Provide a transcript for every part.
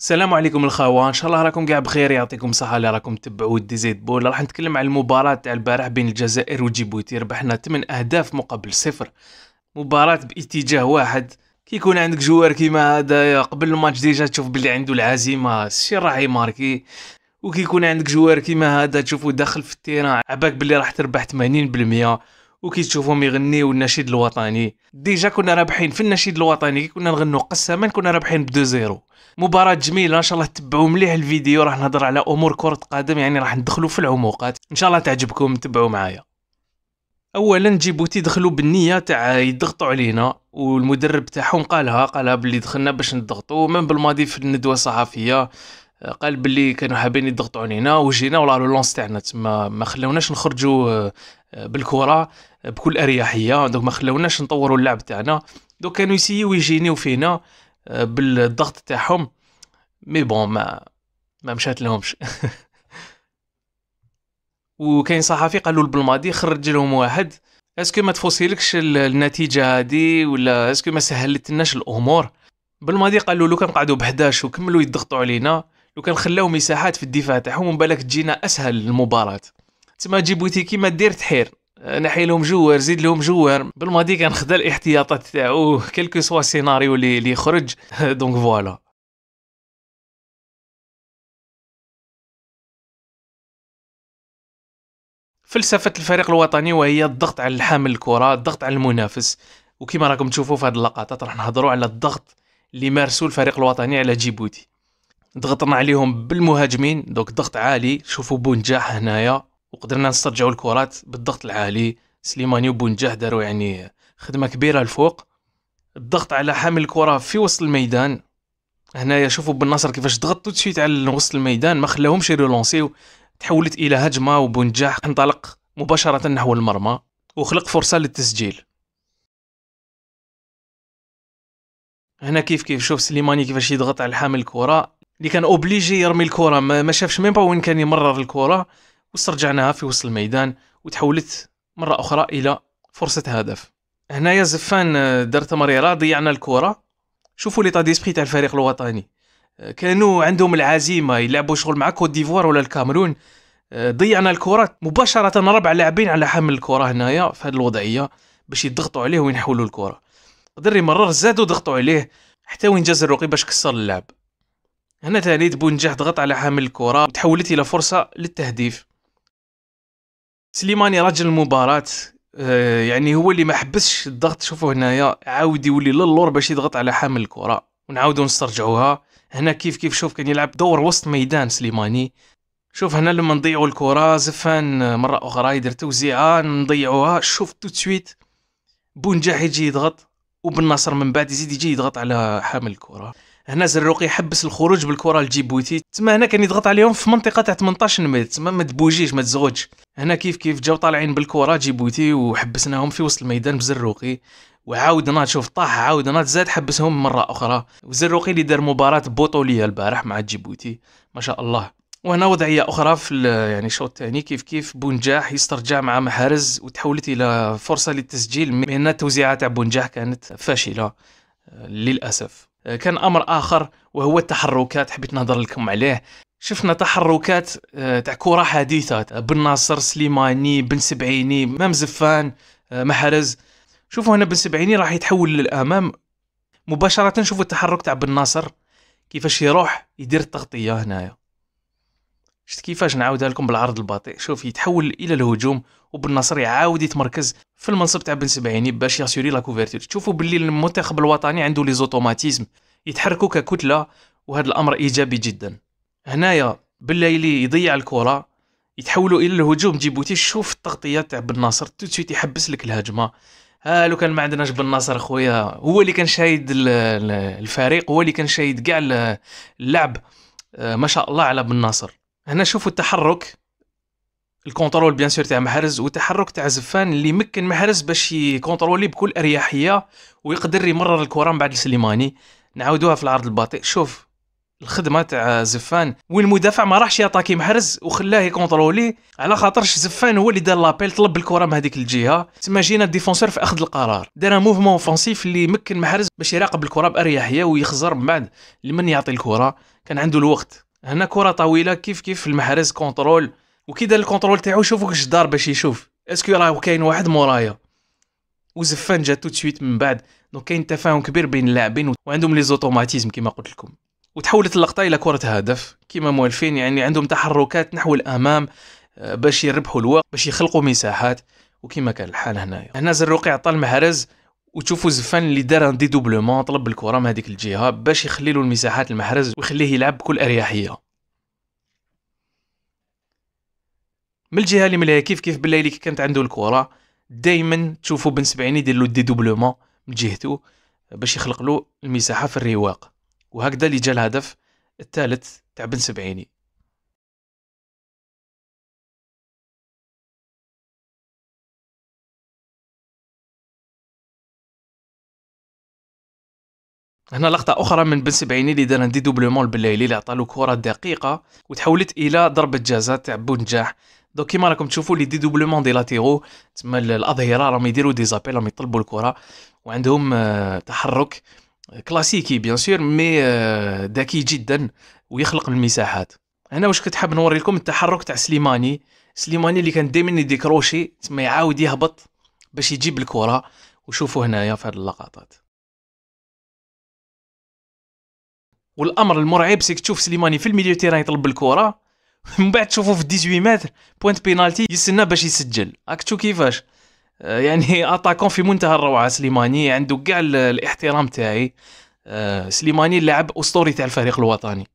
السلام عليكم الخوان ان شاء الله راكم كاع بخير يعطيكم الصحه اللي راكم تبعوا بول راح نتكلم على المباراه تاع البارح بين الجزائر وجيبوتي ربحنا 8 اهداف مقابل صفر مباراه باتجاه واحد كي يكون عندك جوار كيما هذا قبل الماتش ديجا تشوف بلي عنده العزيمه الشي راح يماركي وكي يكون عندك جوار كيما هذا تشوفو داخل في التيران عباك بلي راح تربح 80% وكيتشوفهم يغنيو النشيد الوطني ديجا كنا رابحين في النشيد الوطني كنا نغنو قسما كنا رابحين بدو زيرو مباراة جميلة ان شاء الله تبعوا مليح الفيديو راح نهضر على امور كرة قدم يعني راح ندخلوا في العموقات ان شاء الله تعجبكم تبعوا معايا اولا جيبوتي دخلوا بالنيه تاع يضغطوا علينا والمدرب تاعهم قالها قالها بلي دخلنا باش نضغطوا من بالماضي في الندوه الصحفيه قال باللي كانوا حابين يضغطون هنا وجينا ولا لونس تاعنا تما ما خلوناش نخرجوا آه، بالكره آه، بكل اريحيه دوك ما خلوناش نطوروا اللعب تاعنا دوك كانوا يسيو يجينيو فينا آه، بالضغط تاعهم مي بون ما ما مشات لهمش وكاين صحفي قالوا بالماضي خرج لهم واحد اسكو ما تفوسيلكش النتيجه هادي ولا اسكو ما سهلتلناش الامور بالماضي قالوا لو كان قعدوا ب11 وكملوا يضغطوا علينا لو كان خلاو مساحات في الدفاع تاعهم بالك تجينا اسهل المباراه تما جيبوتي كيما دير تحير نحي لهم جوار زيد لهم جوار بالماضي كان خدا الاحتياطات تاعو كلكو سوا سيناريو اللي يخرج دونك فوالا فلسفة الفريق الوطني وهي الضغط على الحامل الكرة الضغط على المنافس وكما راكم تشوفوا في هذه اللقطات راح نهضروا على الضغط اللي مارسوه الفريق الوطني على جيبوتي ضغطنا عليهم بالمهاجمين دوك ضغط عالي شوفوا بونجاح هنايا وقدرنا نسترجعوا الكرات بالضغط العالي سليماني وبونجاح داروا يعني خدمه كبيره الفوق الضغط على حامل الكره في وسط الميدان هنايا شوفوا بن نصر كيفاش ضغط تشيت على وسط الميدان ما خلاهمش يريلونسيو تحولت الى هجمه وبونجاح انطلق مباشره نحو المرمى وخلق فرصه للتسجيل هنا كيف كيف شوف سليماني كيفاش يضغط على حامل الكره اللي كان اوبليجي يرمي الكره ما شافش ميم با وين كان يمرر الكره واسترجعناها في وسط الميدان وتحولت مره اخرى الى فرصه هدف هنايا زفان آه، دار تمريره ضيعنا الكره شوفوا لي ديسبري تاع الفريق الوطني آه، كانوا عندهم العزيمه يلعبوا شغل مع كوت ديفوار ولا الكاميرون آه، ضيعنا الكره مباشره ربع لاعبين على حمل الكره هنايا في هذه الوضعيه باش يضغطوا عليه وينحولوا الكره قدر يمرر زادوا ضغطوا عليه حتى وين جاز الرقيب باش كسر اللعب هنا ثاني بونجاح ضغط على حامل الكرة تحولت إلى فرصة للتهديف سليماني رجل المباراة آه يعني هو اللي ما حبسش الضغط شوفوا هنايا عاود يولي للور باش يضغط على حامل الكرة ونعاودو نسترجعوها هنا كيف كيف شوف كان يلعب دور وسط ميدان سليماني شوف هنا لما نضيعوا الكرة زفان مرة أخرى يدير توزيعة نضيعوها شوف تو تسويت بونجاح يجي يضغط وبالنصر من بعد يزيد يجي يضغط على حامل الكرة هنا زروقي يحبس الخروج بالكره لجيبوتي تما هنا كان يضغط عليهم في منطقه تاع 18 متر تما ما تبوجيش ما تزغوتش هنا كيف كيف جاو طالعين بالكره جيبوتي وحبسناهم في وسط الميدان بزروقي وعاودنا تشوف طاح عاودنا زاد حبسهم مره اخرى وزروقي اللي دار مباراه بطوليه البارح مع جيبوتي ما شاء الله وهنا وضعيه اخرى في يعني الشوط الثاني كيف كيف بونجاح يسترجع مع محارز وتحولت الى فرصه للتسجيل من التوزيعه تاع بونجاح كانت فاشله آه، للاسف آه، كان امر اخر وهو التحركات حبيت نهضر لكم عليه شفنا تحركات آه، تاع كره حديثه بن ناصر سليماني بن سبعيني مام زفان آه، محرز شوفوا هنا بن سبعيني راح يتحول للامام مباشره شوفوا التحرك تاع بن ناصر كيفاش يروح يدير التغطيه هنايا شفت كيفاش نعاودها لكم بالعرض البطيء شوف يتحول الى الهجوم وبن ناصر يعاود يتمركز في المنصب تاع بن سبعيني باش ياسوري لا كوفرتير تشوفوا باللي المنتخب الوطني عنده لي زوتوماتيزم يتحركوا ككتله وهذا الامر ايجابي جدا هنايا بالليلي يضيع الكره يتحولوا الى الهجوم جيبوتي شوف التغطيه تاع بن ناصر توت يحبس لك الهجمه ها لو كان ما عندناش بن ناصر خويا هو اللي كان شايد الفريق هو اللي كان شايد كاع اللعب آه، ما شاء الله على بن ناصر هنا شوفوا التحرك الكونترول بيان سور تاع محرز والتحرك تاع زفان اللي مكن محرز باش يكونترولي بكل اريحيه ويقدر يمرر الكره من بعد سليماني نعاودوها في العرض الباطئ شوف الخدمه تاع زفان وين المدافع ما راحش ياتاكي محرز وخلاه يكونترولي على خاطرش زفان هو اللي دار لابيل طلب الكره من هذيك الجهه تما جينا الديفونسور في اخذ القرار دار موفمون اوفونسيف اللي مكن محرز باش يراقب الكره باريحيه ويخزر من بعد لمن يعطي الكره كان عنده الوقت هنا كره طويله كيف كيف المحرز كونترول وكي دار الكونترول تاعو شوفو واش دار باش يشوف اسكو راه كاين واحد مورايا وزفان جات تو سويت من بعد دونك كاين تفاهم كبير بين اللاعبين وعندهم لي زوتوماتيزم كيما قلت لكم وتحولت اللقطه الى كره هدف كيما موالفين يعني عندهم تحركات نحو الامام آه، باش يربحوا الوقت باش يخلقوا مساحات وكيما كان الحال هنايا هنا زروقي عطى المحرز وتشوفوا زفان اللي دار دي دوبلومون طلب الكره من هذيك الجهه باش يخلي له المساحات المحرز ويخليه يلعب بكل اريحيه من الجهه اللي ملها كيف كيف اللي كانت عنده الكره دائما تشوفوا بن سبعين يدير له دي دوبلومون من جهته باش يخلق له المساحه في الرواق وهكذا اللي جا الهدف الثالث تاع بن سبعيني هنا لقطة أخرى من بن سبعيني اللي دار دي دوبلومون البلايلي اللي عطالو كرة دقيقة وتحولت إلى ضربة جزاء تاع بونجاح دونك كيما راكم تشوفوا لي دي دوبلومون دي لاتيرو تما الاظهره راهم يديروا دي زابيل راهم يطلبوا الكره وعندهم آه، تحرك آه، كلاسيكي بيان سور مي آه، ذكي جدا ويخلق المساحات هنا واش كنت حاب نوري لكم التحرك تاع سليماني سليماني اللي كان دائما كروشي تما يعاود يهبط باش يجيب الكره وشوفوا هنايا في هذه اللقطات والامر المرعب سيك تشوف سليماني في الميليو تيران يطلب الكره من بعد تشوفوا في 18 متر بوينت بينالتي يستنى باش يسجل راك تشوف كيفاش آه، يعني اتاكون في منتهى الروعه سليماني عنده كاع الاحترام تاعي آه، سليماني لاعب اسطوري تاع الفريق الوطني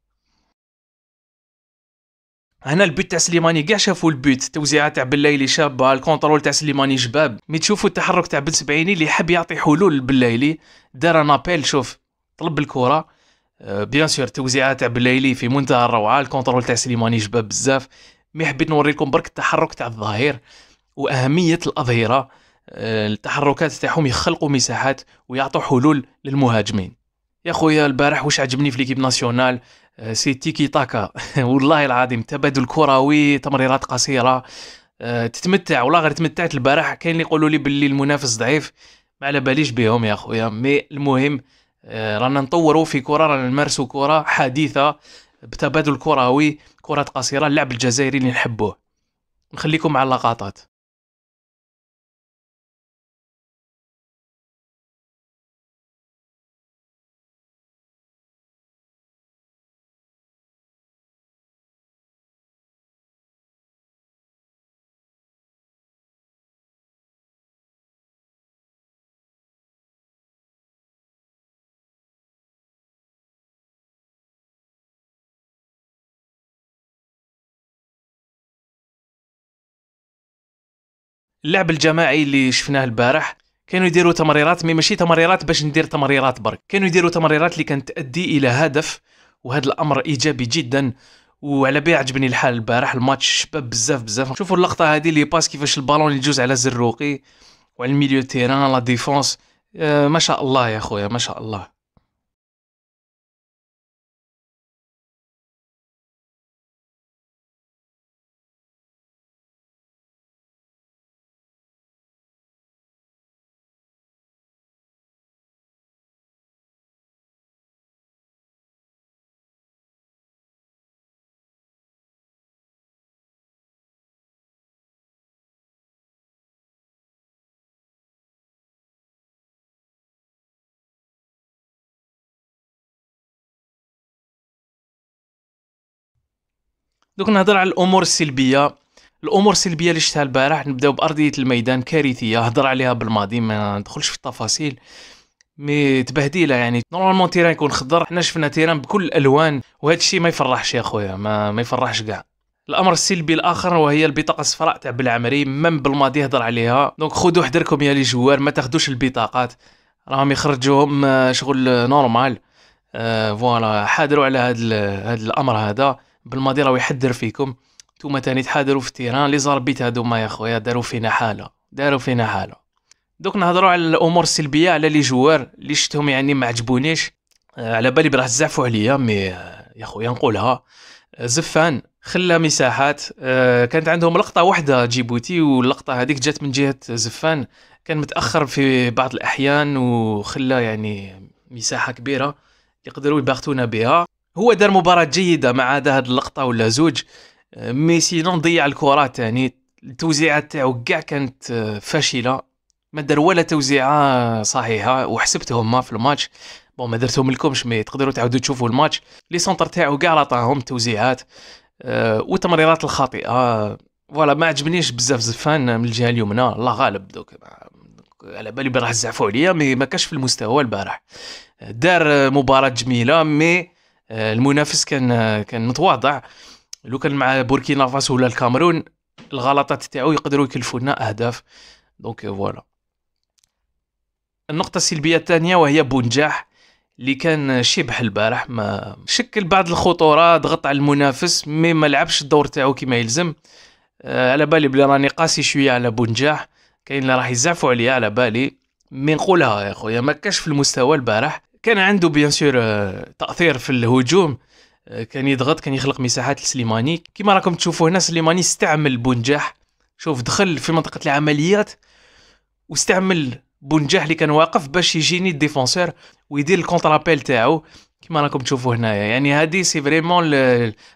هنا البيت تاع سليماني كاع شافوا البيت التوزيعه تاع بالليلي شابه الكونترول تاع سليماني جباب مي تشوفوا التحرك تاع بن سبعيني اللي حب يعطي حلول بالليلي دار ان ابيل شوف طلب الكره آه، بيان سور توزيعه تاع بلايلي في منتهى الروعه الكونترول تاع سليماني جباب بزاف مي حبيت نوريكم برك التحرك تاع الظهير واهميه الاظهره آه، التحركات تاعهم يخلقوا مساحات ويعطوا حلول للمهاجمين يا خويا البارح واش عجبني في ليكيب ناسيونال آه، سي تيكي تاكا والله العظيم تبادل كروي تمريرات قصيره تتمتع والله غير تمتعت البارح كاين اللي يقولوا لي باللي المنافس ضعيف ما على باليش بهم يا خويا مي المهم آه، رانا نطوروا في كره رانا نمارسوا كره حديثه بتبادل كروي كرات قصيره اللعب الجزائري اللي نحبوه نخليكم مع اللقطات اللعب الجماعي اللي شفناه البارح كانوا يديروا تمريرات مي ماشي تمريرات باش ندير تمريرات برك كانوا يديروا تمريرات اللي كانت تؤدي الى هدف وهذا الامر ايجابي جدا وعلى بيه عجبني الحال البارح الماتش شباب بزاف بزاف شوفوا اللقطه هذه اللي باس كيفاش البالون يجوز على زروقي وعلى الميليو تيران لا ديفونس آه ما شاء الله يا خويا ما شاء الله دوك نهضر على الامور السلبيه الامور السلبيه اللي شفتها البارح نبداو بارضيه الميدان كارثيه هضر عليها بالماضي ما ندخلش في التفاصيل مي تبهديله يعني نورمالمون تيران يكون خضر حنا شفنا تيران بكل الالوان وهذا الشيء ما يفرحش يا خويا ما, ما يفرحش كاع الامر السلبي الاخر وهي البطاقه الصفراء تاع بلعمري من بالماضي هضر عليها دونك خذوا حذركم يا لي جوار ما تاخذوش البطاقات راهم يخرجوهم آه، شغل نورمال آه،, أه فوالا حادروا على هذا الامر هذا بالماضي راهو يحذر فيكم نتوما تاني تحاضروا في التيران لي زاربيت هادوما يا خويا داروا فينا حاله داروا فينا حاله دوك نهضروا على الامور السلبيه على لي جوار اللي شفتهم يعني ما عجبونيش آه، على بالي براه تزعفوا عليا مي آه، يا خويا نقولها آه، زفان خلى مساحات كانت عندهم لقطه واحده جيبوتي واللقطه هذيك جات من جهه زفان كان متاخر في بعض الاحيان وخلى يعني مساحه كبيره يقدروا يباغتونا بها هو دار مباراة جيدة ما عدا هاد اللقطة ولا زوج آه، ميسي نون ضيع الكرات يعني التوزيعات تاعو كاع كانت آه، فاشلة ما دار ولا توزيعة صحيحة وحسبتهم في الماتش بون ما درتهم لكمش مي تقدروا تعاودوا تشوفوا الماتش لي سونتر تاعو كاع عطاهم توزيعات أه والتمريرات الخاطئه أه فوالا ما عجبنيش بزاف زفان من الجهه اليمنى الله غالب دوك على بالي راح زعفوا عليا مي ما كاش في المستوى البارح دار مباراه جميله مي آه، المنافس كان آه، كان متواضع لو كان مع بوركينا فاسو ولا الكامرون الغلطات تاعو يقدروا يكلفوا لنا اهداف دونك فوالا النقطه السلبيه الثانيه وهي بونجاح اللي كان شبح البارح ما شكل بعض الخطوره ضغط على المنافس مي ما لعبش الدور تاعو كما يلزم آه، على بالي بلي راني قاسي شويه على بونجاح كاين اللي راح يزعفوا عليا على بالي مي نقولها يا خويا ما كاش في المستوى البارح كان عنده بيان سور آه، تاثير في الهجوم آه، كان يضغط كان يخلق مساحات لسليماني كما راكم تشوفوا هنا سليماني استعمل بونجاح شوف دخل في منطقه العمليات واستعمل بونجاح اللي كان واقف باش يجيني الديفونسور ويدير الكونترابيل تاعو كما راكم تشوفوا هنايا يعني هادي سي فريمون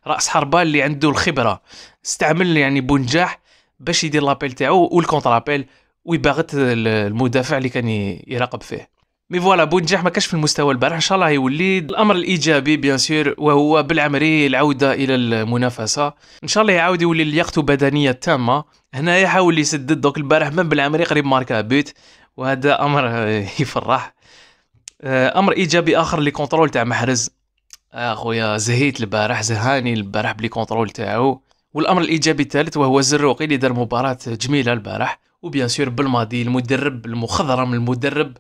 راس حربه اللي عنده الخبره استعمل يعني بونجاح باش يدير لابيل تاعو والكونترابيل ويباغت المدافع اللي كان يراقب فيه مي فوالا بونجاح ما كانش في المستوى البارح ان شاء الله يولي الامر الايجابي بيان سور وهو بالعمري العوده الى المنافسه ان شاء الله يعاود يولي لياقته بدنيه تامه هنا يحاول يسدد دوك البارح من بالعمري قريب ماركا بيت وهذا امر يفرح امر ايجابي اخر لي كونترول تاع محرز اخويا زهيت البارح زهاني البارح بلي كونترول تاعو والامر الايجابي الثالث وهو الزروقي اللي دار مباراه جميله البارح وبيان سور بالماضي المدرب المخضرم المدرب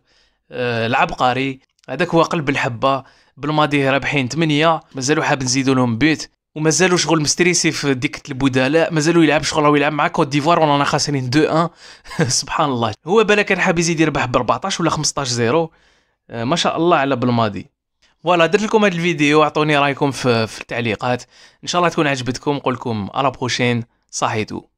آه، العبقري هذاك هو قلب الحبه بالماضي رابحين 8 مازالوا حاب نزيدوا لهم بيت ومازالوا شغل مستريسي في ديك البدلاء مازالوا يلعب شغل راهو يلعب مع كوت ديفوار وانا خاسرين 2 1 سبحان الله هو بالا كان حاب يزيد يربح ب 14 ولا 15 0 آه، ما شاء الله على بالماضي فوالا درت لكم هذا الفيديو اعطوني رايكم في, في التعليقات ان شاء الله تكون عجبتكم نقول لكم على بروشين صحيتو